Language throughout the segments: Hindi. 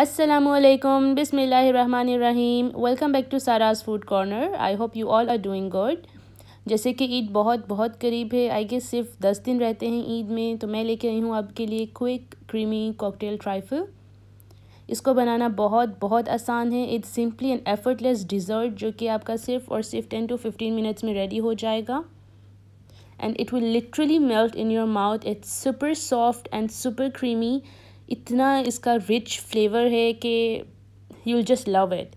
असलकम बिसमीम welcome back to Sara's food corner I hope you all are doing good जैसे कि ईद बहुत बहुत करीब है आई गेस सिर्फ दस दिन रहते हैं ईद में तो मैं लेके आई हूँ आपके लिए क्विक क्रीमी कॉकटेल ट्राइफल इसको बनाना बहुत बहुत आसान है it's simply and effortless dessert जो कि आपका सिर्फ और सिर्फ टेन टू फिफ्टीन मिनट्स में रेडी हो जाएगा and it will literally melt in your mouth it's super soft and super creamy इतना इसका रिच फ्लेवर है कि you will just love it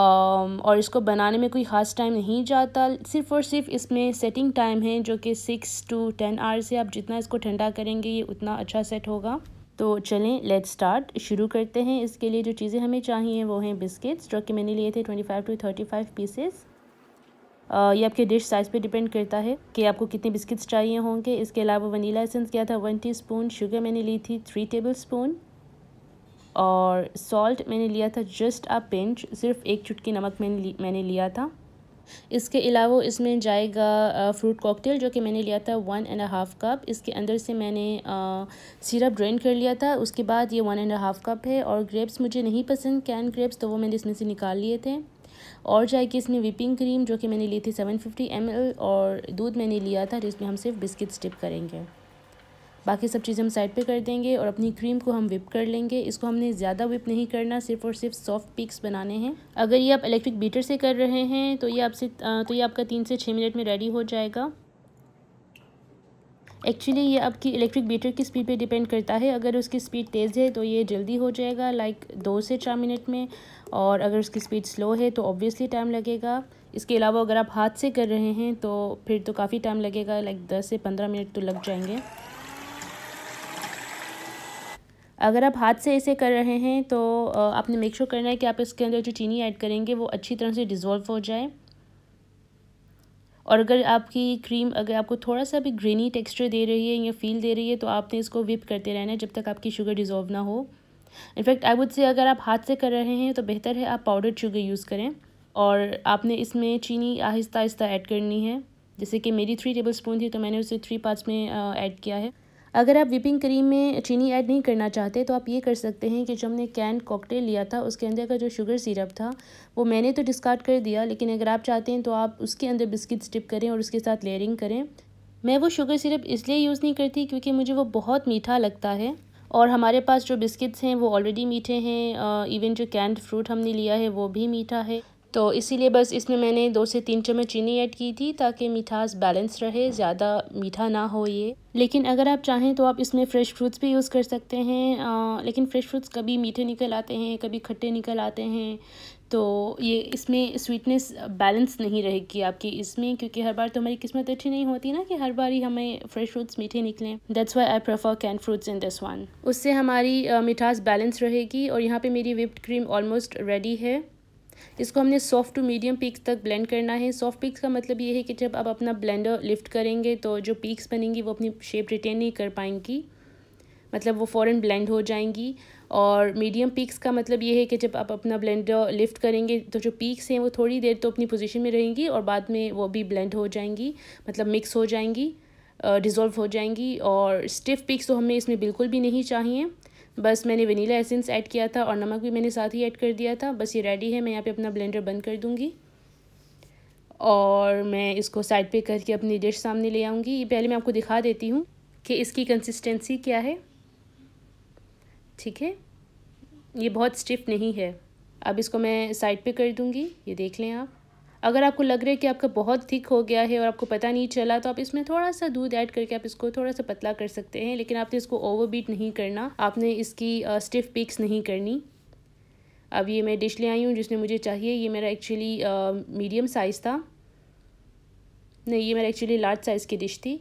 और इसको बनाने में कोई ख़ास टाइम नहीं जाता सिर्फ़ और सिर्फ इसमें सेटिंग टाइम है जो कि सिक्स टू टेन आवर्स है आप जितना इसको ठंडा करेंगे ये उतना अच्छा सेट होगा तो चलें लेट स्टार्ट शुरू करते हैं इसके लिए जो चीज़ें हमें चाहिए वो हैं बिस्किट्स जो कि मैंने लिए थे twenty five to thirty five pieces ये आपके डिश साइज़ पे डिपेंड करता है कि आपको कितने बिस्किट्स चाहिए होंगे इसके अलावा वनीला एसेंस क्या था वन टीस्पून शुगर मैंने ली थी थ्री टेबलस्पून और सॉल्ट मैंने लिया था जस्ट अ पिंच सिर्फ एक चुटकी नमक मैंने मैंने लिया था इसके अलावा इसमें जाएगा फ्रूट कॉकटेल जो कि मैंने लिया था वन एंड हाफ़ कप इसके अंदर से मैंने सिरप ड्रेन कर लिया था उसके बाद ये वन एंड हाफ़ कप है और ग्रेप्स मुझे नहीं पसंद कैन ग्रेप्स तो वो मैंने इसमें से निकाल लिए थे और जाएगी इसमें विपिंग क्रीम जो कि मैंने ली थी सेवन फिफ्टी एम और दूध मैंने लिया था जिसमें हम सिर्फ बिस्किट स्टिप करेंगे बाकी सब चीज़ हम साइड पे कर देंगे और अपनी क्रीम को हम विप कर लेंगे इसको हमने ज़्यादा विप नहीं करना सिर्फ और सिर्फ सॉफ्ट पिक्स बनाने हैं अगर ये आप इलेक्ट्रिक बीटर से कर रहे हैं तो ये आपसे तो ये आपका तीन से छः मिनट में रेडी हो जाएगा एक्चुअली ये आपकी इलेक्ट्रिक बीटर की स्पीड पे डिपेंड करता है अगर उसकी स्पीड तेज़ है तो ये जल्दी हो जाएगा लाइक दो से चार मिनट में और अगर उसकी स्पीड स्लो है तो ऑब्वियसली टाइम लगेगा इसके अलावा अगर आप हाथ से कर रहे हैं तो फिर तो काफ़ी टाइम लगेगा लाइक दस से पंद्रह मिनट तो लग जाएंगे अगर आप हाथ से ऐसे कर रहे हैं तो आपने मेक श्योर sure करना है कि आप इसके अंदर जो चीनी ऐड करेंगे वो अच्छी तरह से डिज़ोल्व हो जाए और अगर आपकी क्रीम अगर आपको थोड़ा सा भी ग्रेनी टेक्सचर दे रही है या फील दे रही है तो आपने इसको विप करते रहना है जब तक आपकी शुगर डिज़ोल्व ना हो इनफैक्ट आई वुड से अगर आप हाथ से कर रहे हैं तो बेहतर है आप पाउडर शुगर यूज़ करें और आपने इसमें चीनी आहिस्ता आहिस्ता ऐड करनी है जैसे कि मेरी थ्री टेबल स्पून थी तो मैंने उसे थ्री पार्ट्स में ऐड किया है अगर आप विपिंग क्रीम में चीनी ऐड नहीं करना चाहते तो आप ये कर सकते हैं कि जो हमने कैंड कॉकटेल लिया था उसके अंदर का जो शुगर सिरप था वो मैंने तो डिस्कार्ड कर दिया लेकिन अगर आप चाहते हैं तो आप उसके अंदर बिस्किट स्टिप करें और उसके साथ लेयरिंग करें मैं वो शुगर सिरप इसलिए यूज़ नहीं करती क्योंकि मुझे वो बहुत मीठा लगता है और हमारे पास जो बिस्किट्स हैं वो ऑलरेडी मीठे हैं इवन जो कैंड फ्रूट हमने लिया है वो भी मीठा है तो इसीलिए बस इसमें मैंने दो से तीन चम्मच चीनी ऐड की थी ताकि मिठास बैलेंस रहे ज़्यादा मीठा ना हो ये लेकिन अगर आप चाहें तो आप इसमें फ़्रेश फ्रूट्स भी यूज़ कर सकते हैं आ, लेकिन फ़्रेश फ्रूट्स कभी मीठे निकल आते हैं कभी खट्टे निकल आते हैं तो ये इसमें स्वीटनेस बैलेंस नहीं रहेगी आपकी इसमें क्योंकि हर बार तो हमारी किस्मत अच्छी नहीं होती ना कि हर बार ही हमें फ्रेश फ्रूट्स मीठे निकलें that's why I prefer can fruits in this one उससे हमारी मिठास बैलेंस रहेगी और यहाँ पे मेरी विप्ड क्रीम ऑलमोस्ट रेडी है इसको हमने सॉफ्ट टू मीडियम पीक्स तक ब्लेंड करना है सॉफ्ट पीक्स का मतलब ये है कि जब आप अपना ब्लेंडर लिफ्ट करेंगे तो जो पीक्स बनेंगी वो अपनी शेप रिटेन नहीं कर पाएंगी मतलब वो फ़ौरन ब्लेंड हो जाएंगी और मीडियम पीक्स का मतलब ये है कि जब आप अपना ब्लेंडर लिफ्ट करेंगे तो जो पीक्स हैं वो थोड़ी देर तो अपनी पोजिशन में रहेंगी और बाद में वो भी ब्लेंड हो जाएंगी मतलब मिक्स हो जाएंगी डिज़ोल्व हो जाएंगी और स्टिफ पीक्स तो हमें इसमें बिल्कुल भी नहीं चाहिए बस मैंने वनीला एसेंस ऐड किया था और नमक भी मैंने साथ ही ऐड कर दिया था बस ये रेडी है मैं यहाँ पे अपना ब्लेंडर बंद कर दूँगी और मैं इसको साइड पे करके अपनी डिश सामने ले आऊँगी ये पहले मैं आपको दिखा देती हूँ कि इसकी कंसिस्टेंसी क्या है ठीक है ये बहुत स्टिफ नहीं है अब इसको मैं साइड पे कर दूँगी ये देख लें आप अगर आपको लग रहा है कि आपका बहुत थिक हो गया है और आपको पता नहीं चला तो आप इसमें थोड़ा सा दूध ऐड करके आप इसको थोड़ा सा पतला कर सकते हैं लेकिन आपने इसको ओवर बीट नहीं करना आपने इसकी स्टिफ पिक्स नहीं करनी अब ये मैं डिश ले आई हूँ जिसने मुझे चाहिए ये मेरा एक्चुअली मीडियम साइज़ था नहीं ये मेरा एक्चुअली लार्ज साइज़ की डिश थी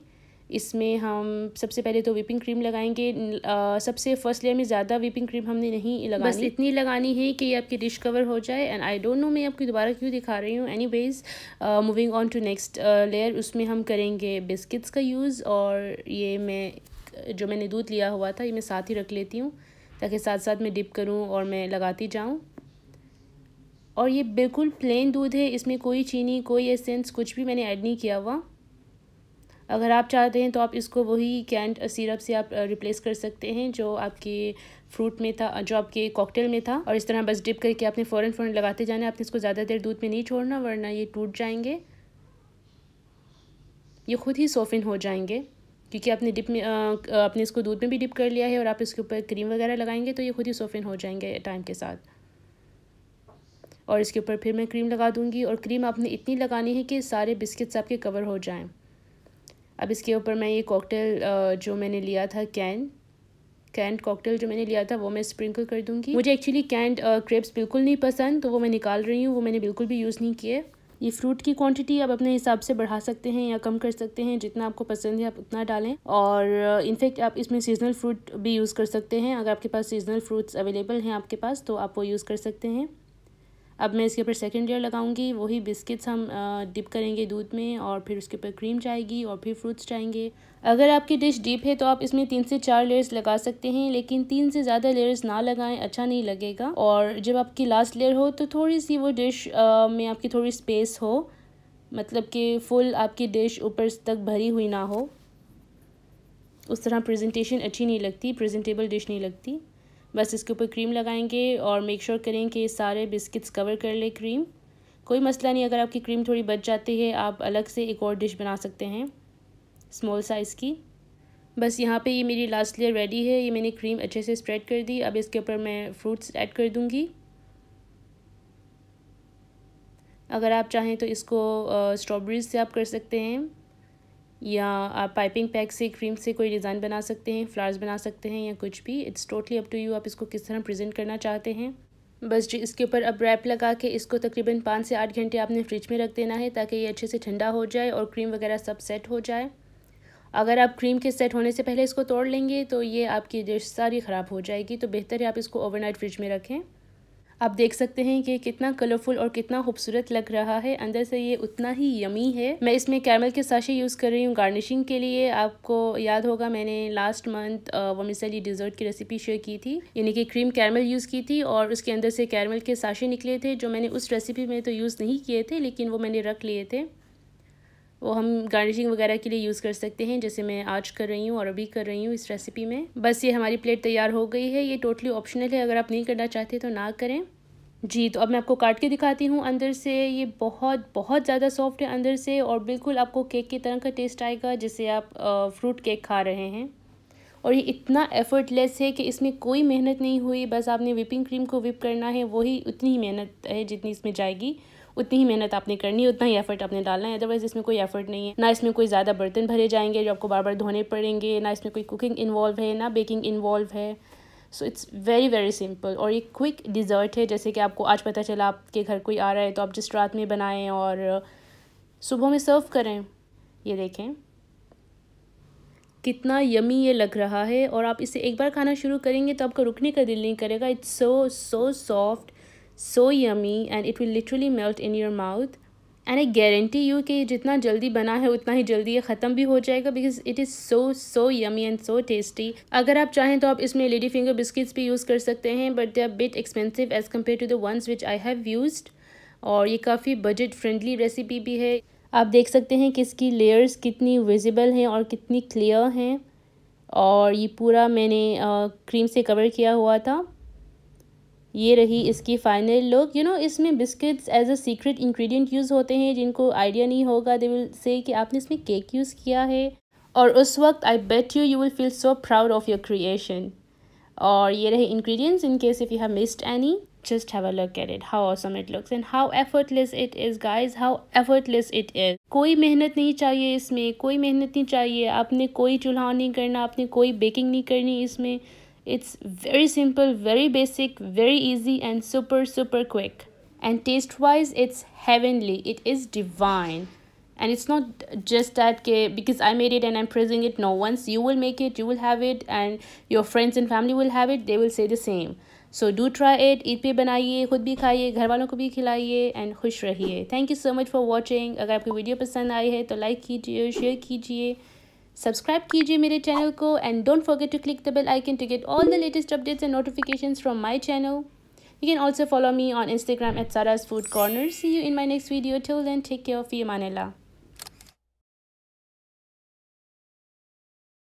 इसमें हम सबसे पहले तो विपिंग क्रीम लगाएंगे आ, सबसे फर्स्ट लेयर में ज़्यादा विपिंग क्रीम हमने नहीं लगानी बस इतनी लगानी है कि ये आपकी डिश कवर हो जाए एंड आई डोंट नो मैं आपको दोबारा क्यों दिखा रही हूँ anyways moving on to next layer उसमें हम करेंगे बिस्किट्स का यूज़ और ये मैं जो मैंने दूध लिया हुआ था ये मैं साथ ही रख लेती हूँ ताकि साथ साथ मैं डिप करूँ और मैं लगाती जाऊँ और ये बिल्कुल प्लेन दूध है इसमें कोई चीनी कोई एसेंस कुछ भी मैंने ऐड नहीं किया हुआ अगर आप चाहते हैं तो आप इसको वही कैंड सिरप से आप रिप्लेस कर सकते हैं जो आपके फ्रूट में था जो आपके कॉकटेल में था और इस तरह बस डिप करके आपने फ़ौरन फ़ौरन लगाते जाना आपने इसको ज़्यादा देर दूध में नहीं छोड़ना वरना ये टूट जाएंगे ये खुद ही सोफिन हो जाएंगे क्योंकि आपने डिप में आपने इसको दूध में भी डिप कर लिया है और आप इसके ऊपर क्रीम वगैरह लगाएंगे तो ये खुद ही सोफिन हो जाएंगे टाइम के साथ और इसके ऊपर फिर मैं क्रीम लगा दूंगी और क्रीम आपने इतनी लगानी है कि सारे बिस्किट्स आपके कवर हो जाएं अब इसके ऊपर मैं ये कॉकटेल जो मैंने लिया था कैन कैंड कॉकटेल जो मैंने लिया था वो मैं स्प्रिंकल कर दूंगी मुझे एक्चुअली कैंड क्रेप्स बिल्कुल नहीं पसंद तो वो मैं निकाल रही हूँ वो मैंने बिल्कुल भी यूज़ नहीं किए ये फ्रूट की क्वांटिटी आप अपने हिसाब से बढ़ा सकते हैं या कम कर सकते हैं जितना आपको पसंद है आप उतना डालें और इनफैक्ट आप इसमें सीजनल फ्रूट भी यूज़ कर सकते हैं अगर आपके पास सीजनल फ्रूट्स अवेलेबल हैं आपके पास तो आप वो यूज़ कर सकते हैं अब मैं इसके ऊपर सेकेंड लेयर लगाऊंगी वही बिस्किट्स हम डिप करेंगे दूध में और फिर उसके ऊपर क्रीम चाहेगी और फिर फ्रूट्स चाहेंगे अगर आपकी डिश डीप है तो आप इसमें तीन से चार लेयर्स लगा सकते हैं लेकिन तीन से ज़्यादा लेयर्स ना लगाएं अच्छा नहीं लगेगा और जब आपकी लास्ट लेयर हो तो थोड़ी सी वो डिश में आपकी थोड़ी स्पेस हो मतलब कि फुल आपकी डिश ऊपर तक भरी हुई ना हो उस तरह प्रेजेंटेशन अच्छी नहीं लगती प्रेजेंटेबल डिश नहीं लगती बस इसके ऊपर क्रीम लगाएंगे और मेक श्योर करें कि सारे बिस्किट्स कवर कर ले क्रीम कोई मसला नहीं अगर आपकी क्रीम थोड़ी बच जाती है आप अलग से एक और डिश बना सकते हैं स्मॉल साइज़ की बस यहाँ पे ये मेरी लास्ट लेयर रेडी है ये मैंने क्रीम अच्छे से स्प्रेड कर दी अब इसके ऊपर मैं फ्रूट्स ऐड कर दूँगी अगर आप चाहें तो इसको स्ट्रॉबेरीज से आप कर सकते हैं या आप पाइपिंग पैक से क्रीम से कोई डिज़ाइन बना सकते हैं फ्लावर्स बना सकते हैं या कुछ भी it's totally up to you आप इसको किस तरह प्रेजेंट करना चाहते हैं बस जी इसके ऊपर अब रैप लगा के इसको तकरीबन पाँच से आठ घंटे आपने फ्रिज में रख देना है ताकि ये अच्छे से ठंडा हो जाए और क्रीम वगैरह सब सेट हो जाए अगर आप क्रीम के सेट होने से पहले इसको तोड़ लेंगे तो ये आपकी डिश सारी ख़राब हो जाएगी तो बेहतर है आप इसको ओवरनाइट फ्रिज में रखें आप देख सकते हैं कि कितना कलरफुल और कितना खूबसूरत लग रहा है अंदर से ये उतना ही यमी है मैं इसमें कैमल के साशे यूज़ कर रही हूँ गार्निशिंग के लिए आपको याद होगा मैंने लास्ट मंथ वमिसली डिज़र्ट की रेसिपी शेयर की थी यानी कि क्रीम कैरमल यूज़ की थी और उसके अंदर से कैरमल के साशे निकले थे जो मैंने उस रेसिपी में तो यूज़ नहीं किए थे लेकिन वो मैंने रख लिए थे वो हम गार्निशिंग वगैरह के लिए यूज़ कर सकते हैं जैसे मैं आज कर रही हूँ और अभी कर रही हूँ इस रेसिपी में बस ये हमारी प्लेट तैयार हो गई है ये टोटली ऑप्शनल है अगर आप नहीं करना चाहते तो ना करें जी तो अब मैं आपको काट के दिखाती हूँ अंदर से ये बहुत बहुत ज़्यादा सॉफ्ट है अंदर से और बिल्कुल आपको केक की तरह का टेस्ट आएगा जैसे आप आ, फ्रूट केक खा रहे हैं और ये इतना एफर्टलेस है कि इसमें कोई मेहनत नहीं हुई बस आपने विपिंग क्रीम को विप करना है वही उतनी मेहनत है जितनी इसमें जाएगी उतनी ही मेहनत आपने करनी है उतना ही एफर्ट आपने डालना है अदरवाइज इसमें कोई एफर्ट नहीं है ना इसमें कोई ज़्यादा बर्तन भरे जाएंगे जो आपको बार बार धोने पड़ेंगे ना इसमें कोई कुकिंग इन्वॉल्व है ना बेकिंग इन्वॉल्व है so it's very very simple और ये क्विक डिज़र्ट है जैसे कि आपको आज पता चला आपके घर कोई आ रहा है तो आप जस्ट रात में बनाएं और सुबह में सर्व करें ये देखें कितना यमी ये लग रहा है और आप इसे एक बार खाना शुरू करेंगे तो आपका रुकने का दिल नहीं करेगा it's so so soft so yummy and it will literally melt in your mouth and I guarantee you कि जितना जल्दी बना है उतना ही जल्दी ये ख़त्म भी हो जाएगा because it is so so yummy and so tasty अगर आप चाहें तो आप इसमें लेडी फिंगर बिस्किट्स भी यूज़ कर सकते हैं but they are bit expensive as compare to the ones which I have used और ये काफ़ी बजट फ्रेंडली रेसिपी भी है आप देख सकते हैं कि इसकी लेयर्स कितनी विजिबल हैं और कितनी क्लियर हैं और ये पूरा मैंने क्रीम से कवर किया हुआ था ये रही इसकी फाइनल लुक यू नो इसमें biscuits as a secret ingredient use होते हैं जिनको आइडिया नहीं होगा दे विल से कि आपने इसमें केक यूज़ किया है और उस वक्त I bet you you will feel so proud of your creation और ये रहे ingredients in case if you have missed any just have a look at it how awesome it looks and how effortless it is guys how effortless it is कोई मेहनत नहीं चाहिए इसमें कोई मेहनत नहीं चाहिए आपने कोई चूल्हा नहीं करना आपने कोई बेकिंग नहीं करनी इसमें It's very simple, very basic, very easy and super super quick. And taste wise it's heavenly, it is divine. And it's not just that ke, because I made it and I'm praising it. No, once you will make it, you will have it and your friends and family will have it, they will say the same. So do try it. Eat पे बनाइए khud bhi खाइए घर वालों को भी खिलाइए एंड खुश रहिए thank you so much for watching अगर आपको वीडियो पसंद आई है तो लाइक सब्सक्राइब कीजिए मेरे चैनल को and don't forget to click the bell icon to get all the latest updates and notifications from my channel You can also follow me on Instagram at Sarah's Food Corner. See you in my next video. Till then, take care of you, Manila.